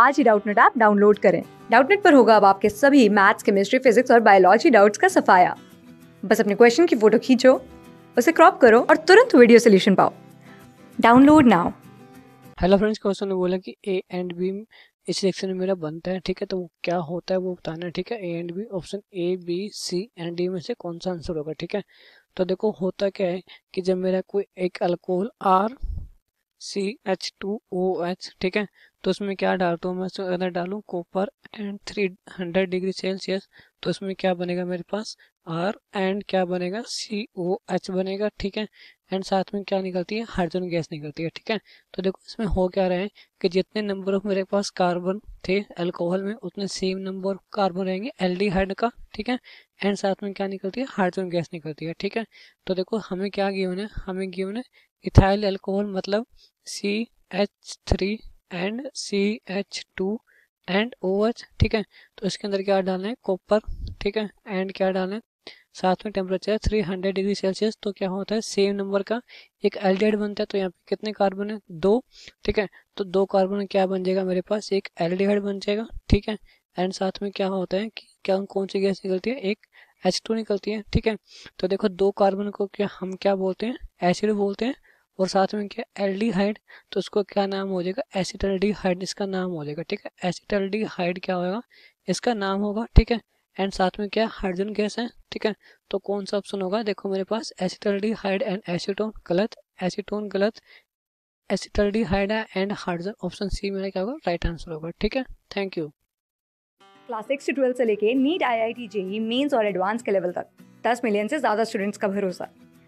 आज ही Doubtnut app download करें डाउटनेट पर होगा अब आपके सभी मैथ्स केमिस्ट्री फिजिक्स और बायोलॉजी डाउट्स का सफाया बस अपने क्वेश्चन की फोटो खींचो उसे क्रॉप करो और तुरंत वीडियो सोल्यूशन पाओ download now hello friends question ने बोला कि ए एंड बी इस रिएक्शन में मेरा बनता है ठीक है तो वो क्या होता है वो बताना है ठीक है A and B option A B C and D में से कौन सा आंसर होगा ठीक है तो देखो होता क्या है कि जब मेरा कोई एक alcohol R C H two O H ठीक है तो उसमें क्या डालता हूँ मैं तो अगर डालूँ copper and three hundred degree Celsius तो उसमें क्या बनेगा मेरे पास आर एंड क्या बनेगा सी ओ एच बनेगा ठीक है एंड साथ में क्या निकलती है हाइड्रोजन गैस निकलती है ठीक है तो देखो इसमें हो क्या रहा है कि जितने नंबर ऑफ मेरे पास कार्बन थे अल्कोहल में उतने सेम नंबर ऑफ कार्बन रहेंगे एल्डिहाइड का ठीक है एंड साथ में क्या निकलती है हाइड्रोजन गैस निकलती है ठीक है तो देखो हमें क्या गिवन है हमें गिवन है इथाइल अल्कोहल मतलब C H three and C H two and O H ठीक है तो इसके अंदर क्या है कॉपर ठीक है एंड क्या है साथ में temperature three hundred degree Celsius तो क्या होता है सेम नंबर का एक एल्डिहाइड बनता है तो यहाँ पे कितने कार्बन है दो ठीक है तो दो कार्बन क्या बन जाएगा मेरे पास एक एल्डिहाइड बन जाएगा ठीक है एंड साथ में क्या होता है कि क्या कौन सी गैस निकलती है एक एच टू निकलती है ठीक है तो देखो दो कार्बन को क्या हम क्या बोलते हैं एसिड बोलते हैं और साथ में क्या एल्डिहाइड तो उसको क्या नाम हो जाएगा एसिटल्डिहाइड इसका नाम हो जाएगा ठीक है एसिटल्डिहाइड क्या होगा इसका नाम होगा ठीक है एंड साथ में क्या हाइड्रोजन गैस है ठीक है तो कौन सा ऑप्शन होगा देखो मेरे पास एसिटल्डिहाइड एंड एसिटोन गलत एसिटोन गलत acetaldehyde and hydrogen option C मेरा क्या होगा राइट आंसर होगा ठीक है थैंक यू क्लास सिक्स से से लेके NEET I I T JEE mains और एडवांस के लेवल तक दस मिलियन से ज़्यादा स्टूडेंट्स का भरोसा